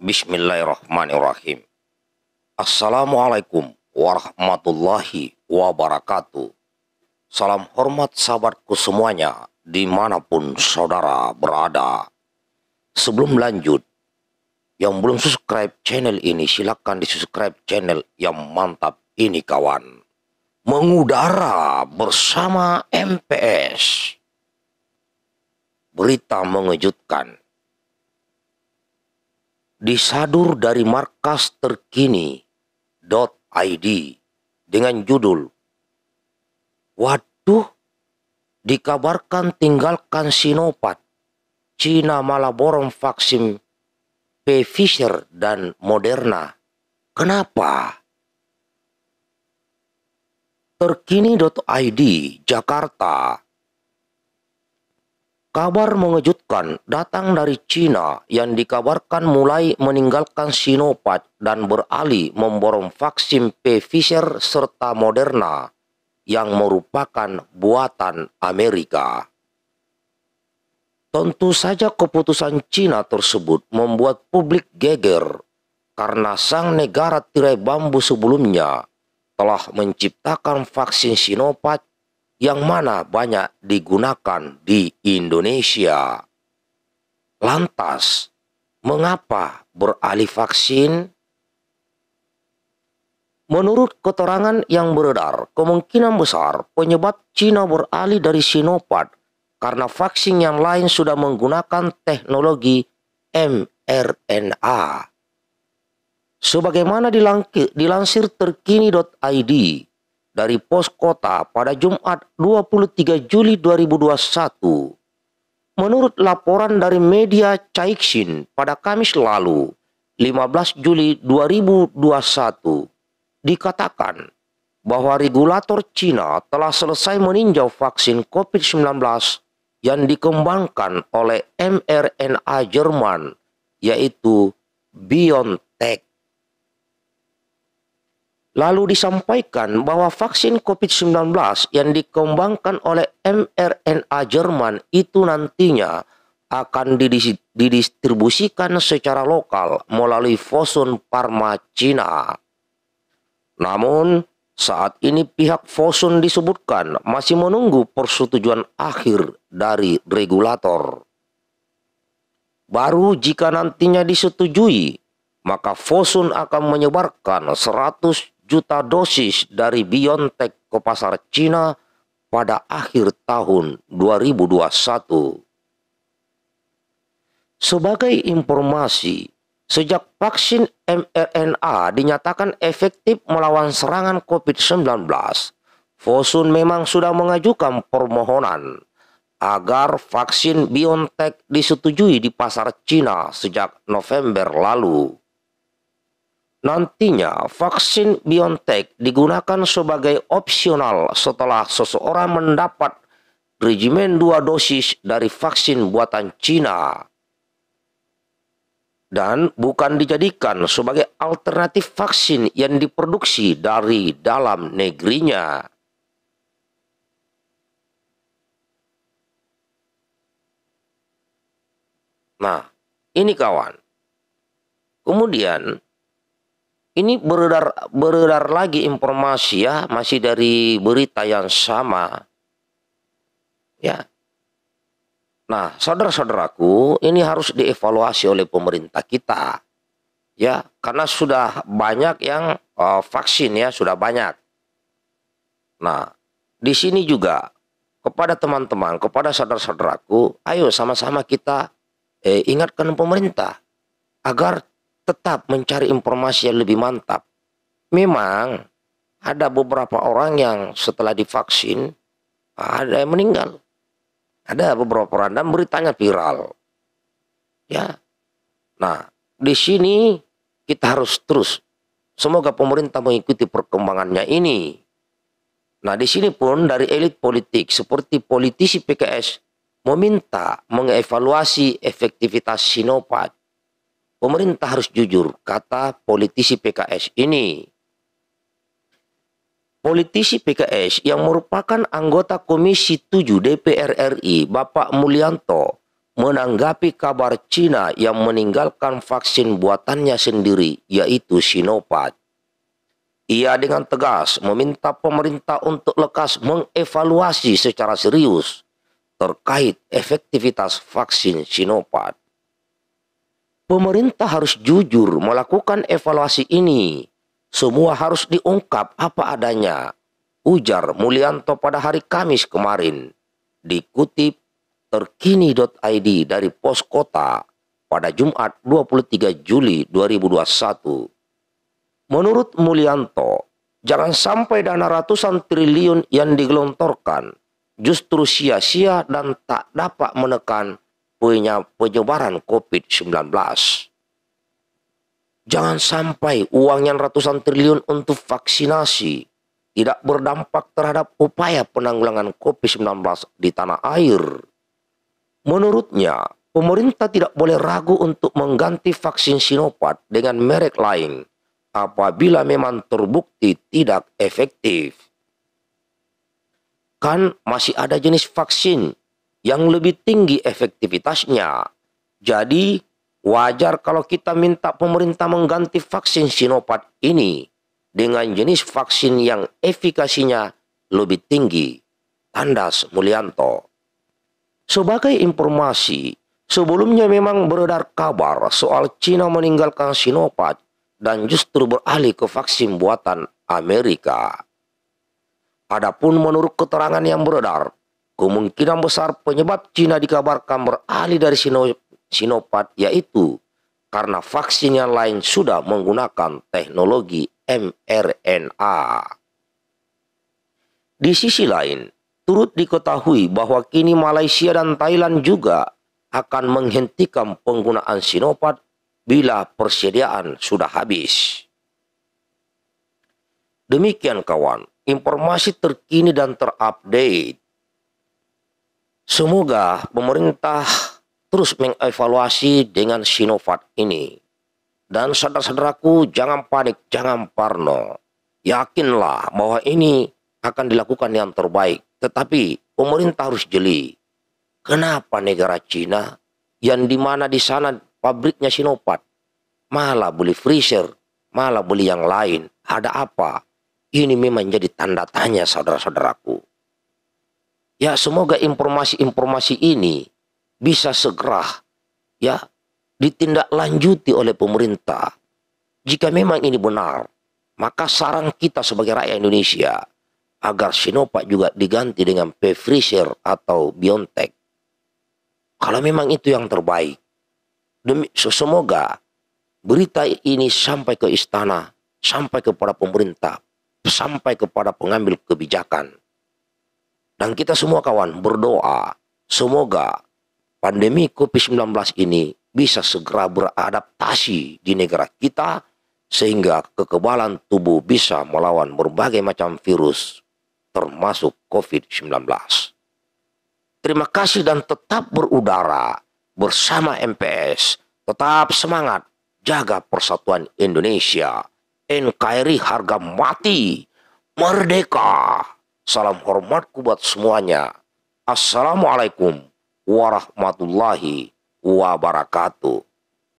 Bismillahirrahmanirrahim. Assalamualaikum warahmatullahi wabarakatuh. Salam hormat sahabatku semuanya dimanapun saudara berada. Sebelum lanjut, yang belum subscribe channel ini silahkan di subscribe channel yang mantap ini kawan. Mengudara bersama MPS. Berita mengejutkan disadur dari markas terkini id dengan judul Waduh, dikabarkan tinggalkan sinopat Cina malah borong vaksin P. Pfizer dan Moderna. Kenapa? Terkini.id Jakarta Kabar mengejutkan datang dari Cina yang dikabarkan mulai meninggalkan Sinopat dan beralih memborong vaksin Pfizer serta Moderna yang merupakan buatan Amerika. Tentu saja keputusan Cina tersebut membuat publik geger karena sang negara tirai bambu sebelumnya telah menciptakan vaksin Sinopat yang mana banyak digunakan di Indonesia. Lantas, mengapa beralih vaksin? Menurut keterangan yang beredar, kemungkinan besar penyebab Cina beralih dari Sinovac karena vaksin yang lain sudah menggunakan teknologi mRNA. Sebagaimana dilansir terkini.id, dari pos kota pada Jumat 23 Juli 2021. Menurut laporan dari media Caixin pada Kamis lalu, 15 Juli 2021, dikatakan bahwa regulator Cina telah selesai meninjau vaksin COVID-19 yang dikembangkan oleh mRNA Jerman, yaitu BioNTech. Lalu disampaikan bahwa vaksin COVID-19 yang dikembangkan oleh mRNA Jerman itu nantinya akan didistribusikan secara lokal melalui Fosun Parma Cina. Namun, saat ini pihak Fosun disebutkan masih menunggu persetujuan akhir dari regulator. Baru jika nantinya disetujui, maka Fosun akan menyebarkan 100 juta dosis dari BioNTech ke pasar Cina pada akhir tahun 2021. Sebagai informasi, sejak vaksin mRNA dinyatakan efektif melawan serangan COVID-19, Fosun memang sudah mengajukan permohonan agar vaksin BioNTech disetujui di pasar Cina sejak November lalu. Nantinya vaksin BioNTech digunakan sebagai opsional setelah seseorang mendapat regimen dua dosis dari vaksin buatan Cina dan bukan dijadikan sebagai alternatif vaksin yang diproduksi dari dalam negerinya. Nah, ini kawan. Kemudian ini beredar beredar lagi informasi ya masih dari berita yang sama ya nah saudara-saudaraku ini harus dievaluasi oleh pemerintah kita ya karena sudah banyak yang uh, vaksin ya sudah banyak nah di sini juga kepada teman-teman kepada saudara-saudaraku ayo sama-sama kita eh, ingatkan pemerintah agar tetap mencari informasi yang lebih mantap. Memang ada beberapa orang yang setelah divaksin ada yang meninggal. Ada beberapa orang dan beritanya viral. Ya. Nah, di sini kita harus terus semoga pemerintah mengikuti perkembangannya ini. Nah, di sini pun dari elit politik seperti politisi PKS meminta mengevaluasi efektivitas Sinovac pemerintah harus jujur, kata politisi PKS ini. Politisi PKS yang merupakan anggota Komisi 7 DPR RI, Bapak Mulyanto, menanggapi kabar Cina yang meninggalkan vaksin buatannya sendiri, yaitu Sinovac. Ia dengan tegas meminta pemerintah untuk lekas mengevaluasi secara serius terkait efektivitas vaksin Sinovac. Pemerintah harus jujur melakukan evaluasi ini. Semua harus diungkap apa adanya. Ujar Mulyanto pada hari Kamis kemarin. Dikutip terkini.id dari pos kota pada Jumat 23 Juli 2021. Menurut Mulyanto, jangan sampai dana ratusan triliun yang digelontorkan justru sia-sia dan tak dapat menekan punya penyebaran COVID-19. Jangan sampai uang yang ratusan triliun untuk vaksinasi tidak berdampak terhadap upaya penanggulangan COVID-19 di tanah air. Menurutnya, pemerintah tidak boleh ragu untuk mengganti vaksin Sinovac dengan merek lain apabila memang terbukti tidak efektif. Kan masih ada jenis vaksin yang lebih tinggi efektivitasnya. Jadi, wajar kalau kita minta pemerintah mengganti vaksin Sinovac ini dengan jenis vaksin yang efikasinya lebih tinggi. Tandas Mulyanto. Sebagai informasi, sebelumnya memang beredar kabar soal Cina meninggalkan Sinovac dan justru beralih ke vaksin buatan Amerika. Adapun menurut keterangan yang beredar, Kemungkinan besar penyebab Cina dikabarkan beralih dari Sinopat yaitu karena vaksinnya lain sudah menggunakan teknologi mRNA. Di sisi lain, turut diketahui bahwa kini Malaysia dan Thailand juga akan menghentikan penggunaan Sinopat bila persediaan sudah habis. Demikian kawan, informasi terkini dan terupdate. Semoga pemerintah terus mengevaluasi dengan Sinovac ini. Dan saudara-saudaraku jangan panik, jangan parno. Yakinlah bahwa ini akan dilakukan yang terbaik. Tetapi pemerintah harus jeli. Kenapa negara Cina yang dimana di sana pabriknya Sinovac malah beli freezer, malah beli yang lain. Ada apa? Ini memang jadi tanda tanya saudara-saudaraku. Ya, semoga informasi-informasi ini bisa segera ya ditindaklanjuti oleh pemerintah. Jika memang ini benar, maka saran kita sebagai rakyat Indonesia agar Sinovac juga diganti dengan Pfizer atau BioNTech. Kalau memang itu yang terbaik. Demi, semoga berita ini sampai ke istana, sampai kepada pemerintah, sampai kepada pengambil kebijakan dan kita semua kawan berdoa, semoga pandemi COVID-19 ini bisa segera beradaptasi di negara kita sehingga kekebalan tubuh bisa melawan berbagai macam virus termasuk COVID-19. Terima kasih dan tetap berudara bersama MPS. Tetap semangat, jaga persatuan Indonesia. NKRI harga mati, merdeka! Salam hormatku buat semuanya. Assalamualaikum warahmatullahi wabarakatuh.